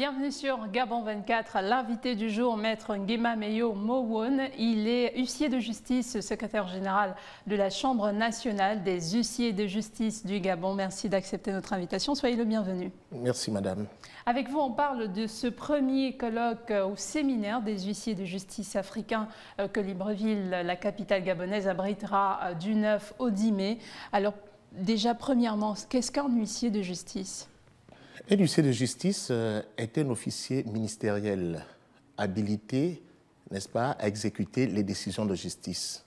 Bienvenue sur Gabon 24. L'invité du jour, Maître Nguema Meyo Mowon. Il est huissier de justice, secrétaire général de la Chambre nationale des huissiers de justice du Gabon. Merci d'accepter notre invitation. Soyez le bienvenu. Merci, madame. Avec vous, on parle de ce premier colloque ou séminaire des huissiers de justice africains euh, que Libreville, la capitale gabonaise, abritera euh, du 9 au 10 mai. Alors, déjà, premièrement, qu'est-ce qu'un huissier de justice L'éducé de justice euh, est un officier ministériel habilité, n'est-ce pas, à exécuter les décisions de justice,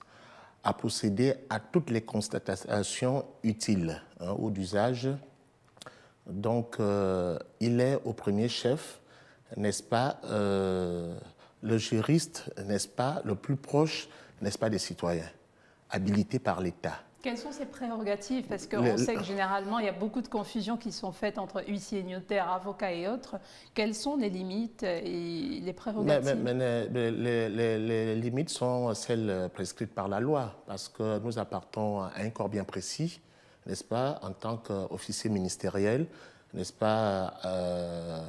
à procéder à toutes les constatations utiles hein, au ou d'usage. Donc, euh, il est au premier chef, n'est-ce pas, euh, le juriste, n'est-ce pas, le plus proche, n'est-ce pas, des citoyens, habilité par l'État. Quelles sont ces prérogatives Parce qu'on sait que généralement, il y a beaucoup de confusions qui sont faites entre huissier, notaire, avocat et autres. Quelles sont les limites et les prérogatives les, limites sont celles prescrites par la loi, parce que nous appartenons à un corps bien précis, n'est-ce pas, en tant qu'officier ministériel, n'est-ce pas euh,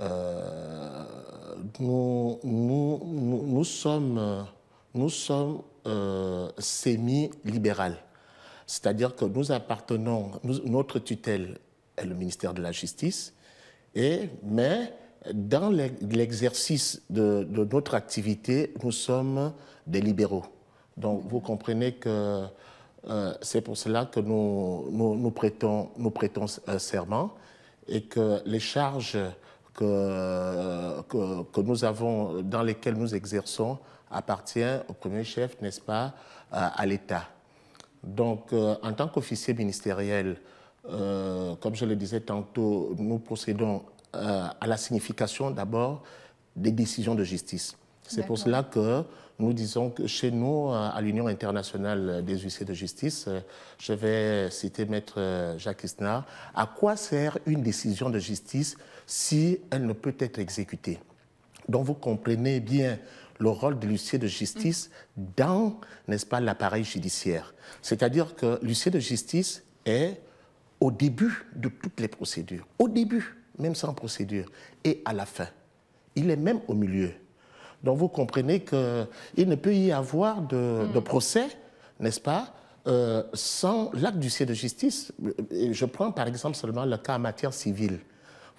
euh, nous, sommes, nous sommes euh, semi-libérales. C'est-à-dire que nous appartenons, notre tutelle est le ministère de la Justice, mais dans l'exercice de, notre activité, nous sommes des libéraux. Donc vous comprenez que euh, c'est pour cela que nous, prêtons, un euh, serment et que les charges que, nous avons, dans lesquelles nous exerçons, appartiennent au premier chef, n'est-ce pas, euh, à l'État. Donc, euh, en tant qu'officier ministériel, euh, comme je le disais tantôt, nous procédons euh, à la signification d'abord des décisions de justice. C'est pour cela que nous disons que chez nous, à l'Union internationale des huissiers de justice, je vais citer Maître Jacques Isnard, à quoi sert une décision de justice si elle ne peut être exécutée Donc vous comprenez bien le rôle de l'huissier de justice dans, n'est-ce pas, l'appareil judiciaire. C'est-à-dire que l'huissier de justice est au début de toutes les procédures, au début, même sans procédure, et à la fin. Il est même au milieu. Donc vous comprenez qu'il ne peut y avoir de, mm. procès, n'est-ce pas, euh, sans l'acte du huissier de justice. Je prends par exemple seulement le cas en matière civile.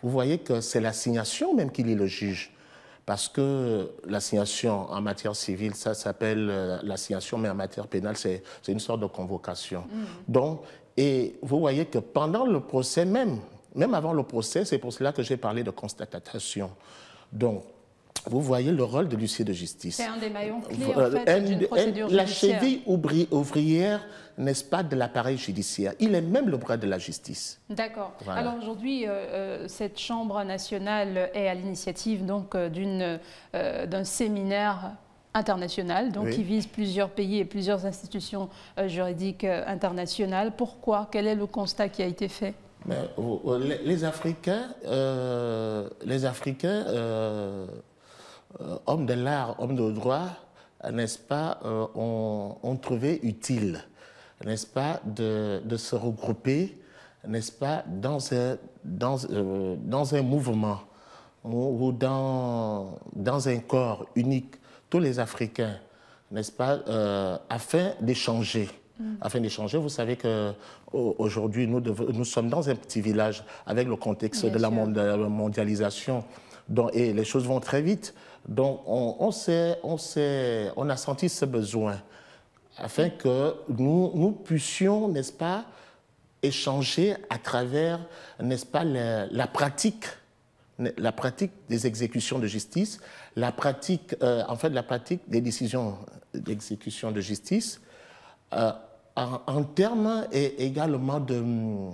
Vous voyez que c'est l'assignation même qu'il lit le juge parce que l'assignation en matière civile, ça s'appelle euh, l'assignation, mais en matière pénale, c'est une sorte de convocation. Mm. Donc, et vous voyez que pendant le procès même, même avant le procès, c'est pour cela que j'ai parlé de constatation. Donc, vous voyez le rôle de l'huissier de justice. C'est un des maillons clés, en La cheville ouvrière, n'est-ce pas, de l'appareil judiciaire. Il est même le bras de la justice. D'accord. Alors aujourd'hui, euh, euh, cette Chambre nationale est à l'initiative donc euh, d'un séminaire international, donc qui vise plusieurs pays et plusieurs institutions juridiques internationales. Pourquoi Quel est le constat qui a été fait les, Africains, les Africains euh, hommes de l'art, hommes de droit, n'est-ce pas, euh, ont, trouvé utile, n'est-ce pas, de, se regrouper, n'est-ce pas, dans un, euh, mouvement ou dans, un corps unique, tous les Africains, n'est-ce pas, afin d'échanger. Mm. Afin d'échanger, vous savez qu'aujourd'hui, nous, nous sommes dans un petit village avec le contexte de la mondialisation et les choses vont très vite. Donc, on, a senti ce besoin afin que nous, puissions, n'est-ce pas, échanger à travers, n'est-ce pas, la, pratique, la pratique des exécutions de justice, la pratique, euh, en fait, la pratique des décisions d'exécution de justice, euh, en, termes et également de,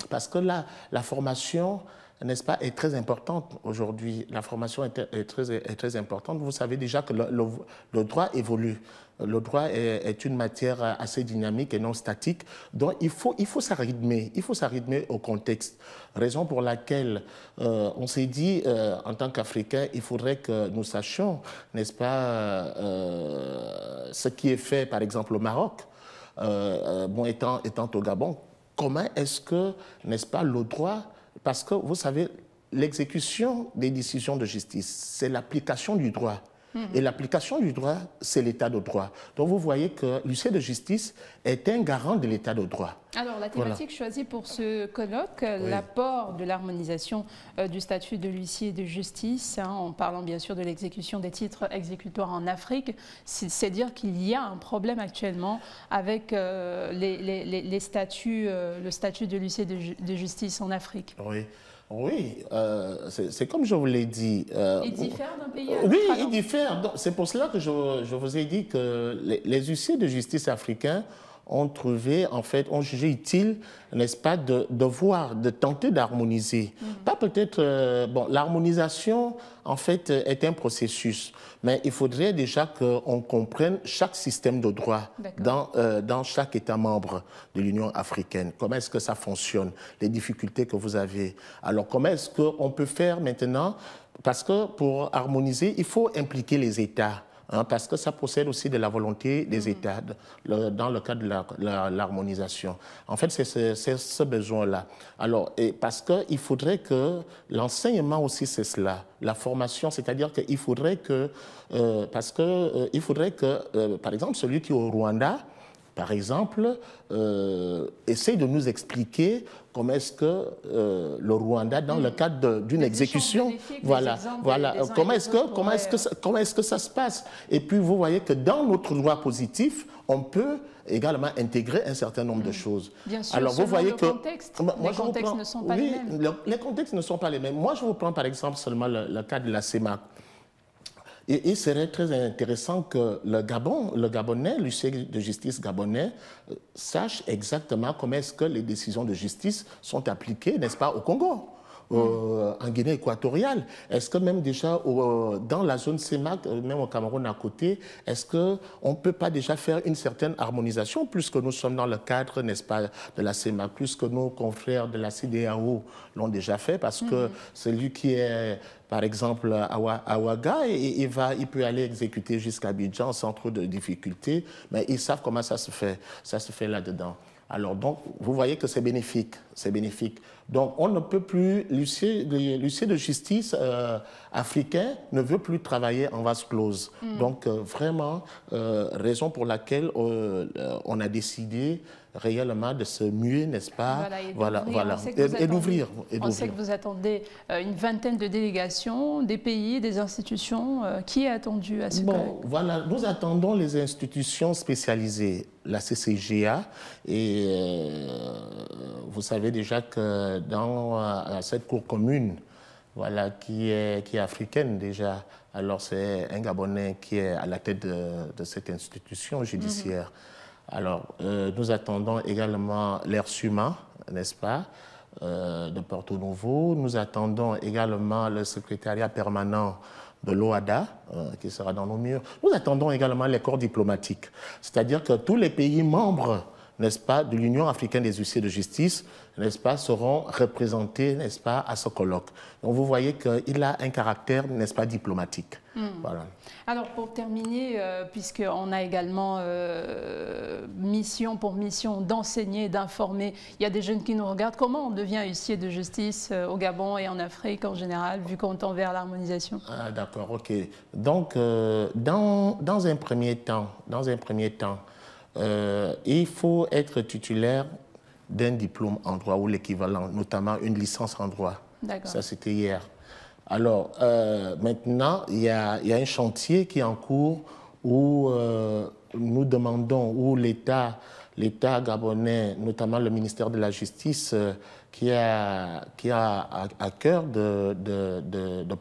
parce que là, la formation n'est-ce pas, est très importante aujourd'hui. La formation est, très, très, importante. Vous savez déjà que le, droit évolue. Le droit est, une matière assez dynamique et non statique. Donc, il faut, il faut s'arrhythmer. Il faut s'arrhythmer au contexte. Raison pour laquelle euh, on s'est dit, euh, en tant qu'Africains, il faudrait que nous sachions, n'est-ce pas, euh, ce qui est fait, par exemple, au Maroc. bon, étant, étant au Gabon, comment est-ce que, n'est-ce pas, le droit parce que, vous savez, l'exécution des décisions de justice, c'est l'application du droit. Et l'application du droit, c'est l'état de droit. Donc vous voyez que l'huissier de justice est un garant de l'état de droit. Alors la thématique choisie pour ce colloque, euh, l'apport de l'harmonisation euh, du statut de l'huissier de justice, hein, en parlant bien sûr de l'exécution des titres exécutoires en Afrique, c'est dire qu'il y a un problème actuellement avec euh, les, statuts, le statut de l'huissier de, justice en Afrique. Oui, euh, c'est comme je vous l'ai dit. Euh, il d'un pays à l'autre. Oui, il diffère. C'est pour cela que je, vous ai dit que les, les huissiers de justice africains ont trouvé, en fait, ont jugé utile, n'est-ce pas, de, de, voir, de tenter d'harmoniser. Mm. Pas peut-être... Euh, bon, l'harmonisation, en fait, est un processus, mais il faudrait déjà qu'on comprenne chaque système de droit dans, euh, dans chaque État membre de l'Union africaine. Comment est-ce que ça fonctionne, les difficultés que vous avez. Alors, comment est-ce qu'on peut faire maintenant parce que pour harmoniser, il faut impliquer les États. Hein, parce que ça procède aussi de la volonté des mm. États dans le cadre de l'harmonisation. En fait, c'est ce, besoin-là. Alors, parce qu'il faudrait que l'enseignement aussi, c'est cela, la formation, c'est-à-dire qu'il faudrait que, parce que, il faudrait que, euh, euh, euh, par exemple, celui qui est au Rwanda, par exemple, euh, essaye de nous expliquer comment est-ce que euh, le Rwanda, dans le hmm. cadre d'une exécution, voilà, voilà, comment est-ce que, comment est-ce que, ça, comment est-ce que ça se passe Et puis vous voyez que dans notre loi positif, on peut également intégrer un certain nombre de hmm. choses. Bien sûr, Alors vous voyez que les contextes ne sont pas les mêmes. les contextes ne sont pas les mêmes. Moi, je vous prends par exemple seulement le, le cas de la CEMAC. Et il serait très intéressant que le Gabon, le Gabonais, le de justice gabonais, euh, sache exactement comment est-ce que les décisions de justice sont appliquées, n'est-ce pas, au Congo. Euh, en Guinée équatoriale Est-ce que même déjà euh, dans la zone CEMAC, euh, même au Cameroun à côté, est-ce qu'on ne peut pas déjà faire une certaine harmonisation, puisque nous sommes dans le cadre, n'est-ce pas, de la CEMAC, puisque que nos confrères de la CDAO l'ont déjà fait, parce que mhm. celui qui est par exemple à Ouaga, il, va, il peut aller exécuter jusqu'à Abidjan sans trop de difficultés, mais ils savent comment ça se fait, ça se fait là-dedans. Alors donc, vous voyez que c'est bénéfique, c'est bénéfique. Donc on ne peut plus, l'huissier de justice euh, africain ne veut plus travailler en vase close. Hmm. Donc euh, vraiment, euh, raison pour laquelle on a décidé réellement de se muer, n'est-ce pas Voilà, voilà. Et d'ouvrir. On, sait que vous attendez euh, une vingtaine de délégations, des pays, des institutions. Euh, qui est attendu à ce Bon, voilà, nous attendons les institutions spécialisées, la CCGA, et euh, vous savez déjà que dans cette cour commune, voilà, qui est, qui est africaine déjà. Alors c'est un Gabonais qui est à la tête de, cette institution mhm. judiciaire. Alors, euh, nous attendons également l'air SUMA, n'est-ce pas, euh, de Porto Novo. Nous attendons également le secrétariat permanent de l'OADA, euh, qui sera dans nos murs. Nous attendons également les corps diplomatiques, c'est-à-dire que tous les pays membres n'est-ce pas, de l'Union africaine des huissiers de justice, n'est-ce pas, seront représentés, n'est-ce pas, à ce colloque. Donc vous voyez qu'il a un caractère, n'est-ce pas, diplomatique. Hmm. Alors pour terminer, puisque euh, puisqu'on a également euh, mission pour mission d'enseigner, d'informer, il y a des jeunes qui nous regardent, comment on devient huissier de justice euh, au Gabon et en Afrique en général, vu qu'on tend vers l'harmonisation ah, D'accord, ok. Donc dans un premier temps, dans un premier temps, euh, il faut être titulaire d'un diplôme en droit ou l'équivalent, notamment une licence en droit. Ça, c'était hier. Alors, euh, maintenant, il y, a un chantier qui est en cours où euh, nous demandons, où l'État, l'État gabonais, notamment le ministère de la Justice, qui, a, qui a à, cœur de,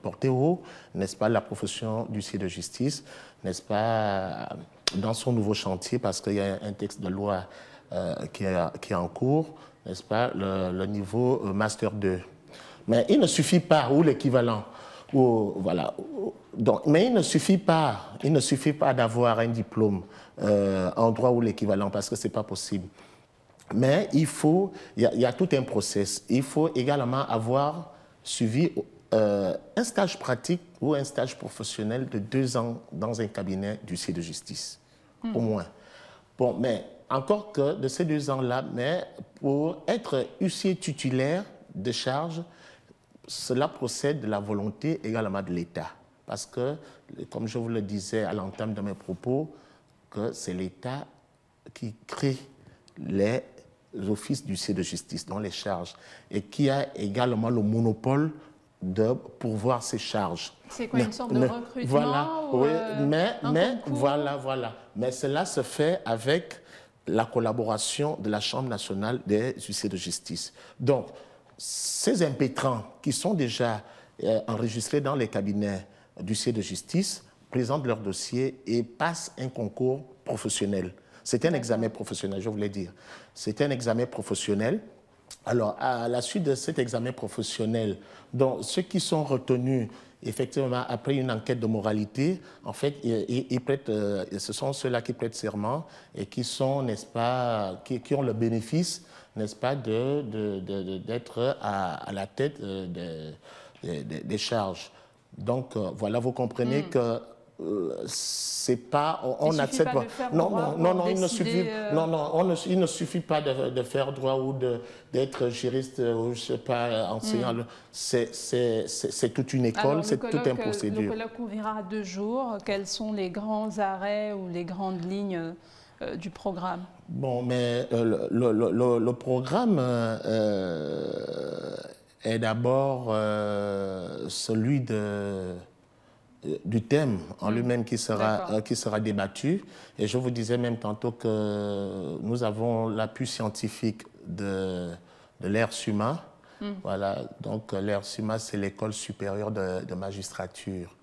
porter haut, n'est-ce pas, la profession du siège de justice, n'est-ce pas dans son nouveau chantier, parce qu'il y a un texte de loi euh, qui, est, qui, est, en cours, n'est-ce pas, le, niveau euh, Master 2. Mais il ne suffit pas, ou l'équivalent, ou voilà. donc, mais il ne suffit pas, il ne suffit pas d'avoir un diplôme euh, en droit ou l'équivalent, parce que ce n'est pas possible. Mais il faut, il y, y, a tout un process. Il faut également avoir suivi euh, un stage pratique ou un stage professionnel de deux ans dans un cabinet du CIE de justice, au hmm. moins. Bon, mais encore que de ces deux ans-là, mais pour être huissier titulaire de charge, cela procède de la volonté également de l'État. Parce que, comme je vous le disais à l'entame de mes propos, que c'est l'État qui crée les offices du CIE de justice, dans les charges, et qui a également le monopole de voir ses charges. C'est quoi, une sorte de recrutement Voilà, euh, mais, voilà, voilà. Mais cela se fait avec la collaboration de la Chambre nationale des huissiers de justice. Donc, ces impétrants qui sont déjà euh, enregistrés dans les cabinets d'huissiers de justice présentent leur dossier et passent un concours professionnel. C'est un examen professionnel, je voulais dire. C'est un examen professionnel alors, à la suite de cet examen professionnel, donc, ceux qui sont retenus effectivement, après une enquête de moralité, en fait, ils, prêtent, euh, ce sont ceux-là qui prêtent serment et qui sont, n'est-ce pas, qui, ont le bénéfice, n'est-ce pas, d'être de, de, à, la tête euh, des charges. Donc, euh, voilà, vous comprenez hmm. que c'est pas on, accepte Non, non, non, il ne suffit, euh, non, non, il ne suffit pas de, faire droit ou d'être juriste ou je sais pas enseignant. Mm. C'est toute une école, c'est tout un euh, procédure. Le colloque ouvrira deux jours. Quels sont les grands arrêts ou les grandes lignes euh, du programme Bon, mais le, programme est d'abord celui de euh, du thème en mm. lui-même qui, sera, euh, qui sera débattu. Et je vous disais même tantôt que nous avons l'appui scientifique de, de l'ère SUMA. Mm. Voilà, donc euh, l'ère SUMA, c'est l'école supérieure de, magistrature,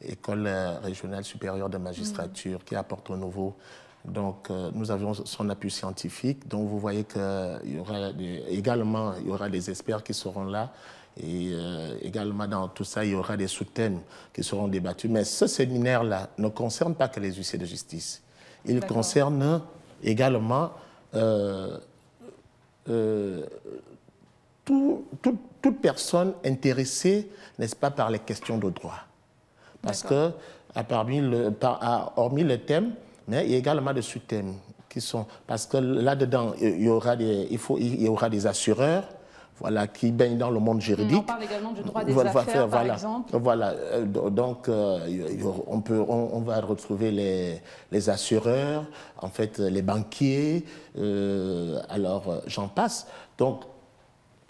école régionale supérieure de magistrature mm. qui apporte au nouveau. Donc, nous avons son appui scientifique. Donc, vous voyez qu'il y aura également, il y aura des experts qui seront là et euh, également dans tout ça, il y aura des sous-thèmes qui seront débattus. Mais ce séminaire-là ne concerne pas que les huissiers de justice. Il concerne également euh, euh, toute personne intéressée, n'est-ce pas, par les questions de droit. Parce que, à hormis le thème, il y a également des sous-thèmes qui sont... Parce que là-dedans, il y aura des assureurs, voilà, qui baigne dans le monde juridique. On parle également du droit des affaires, par exemple. Voilà, euh, donc euh, on, peut, on, va retrouver les, assureurs, en fait les banquiers, euh, alors j'en passe. Donc,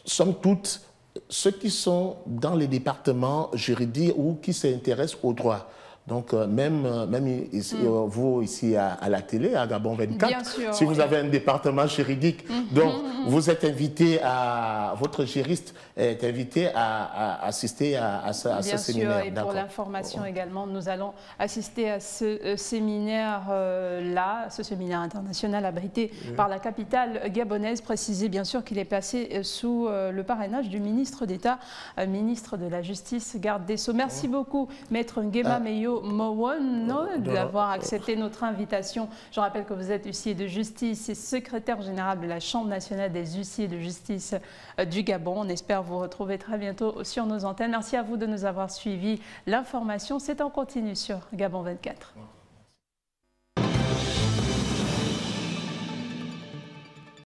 somme toute, ceux qui sont dans les départements juridiques ou qui s'intéressent au droit, donc, euh, même, euh, même mm. euh, vous, ici à, la télé, à Gabon 24, si vous avez un département juridique, mm. Mm, donc vous êtes invité à. Votre juriste est invité à, assister à, ce ce, bien sûr, Et pour l'information oh. également, nous allons assister à ce séminaire-là, ce séminaire international abrité par la capitale gabonaise. précisé bien sûr qu'il est placé sous le parrainage du ministre d'État, ministre de la Justice, garde des Sceaux. Merci oh. beaucoup, Maître Nguema Meyo. Joe euh, d'avoir accepté notre invitation. Je rappelle que vous êtes huissier de justice et secrétaire général de la Chambre nationale des huissiers de justice euh, du Gabon. On espère vous retrouver très bientôt sur nos antennes. Merci à vous de nous avoir suivis. L'information, c'est en continu sur Gabon 24.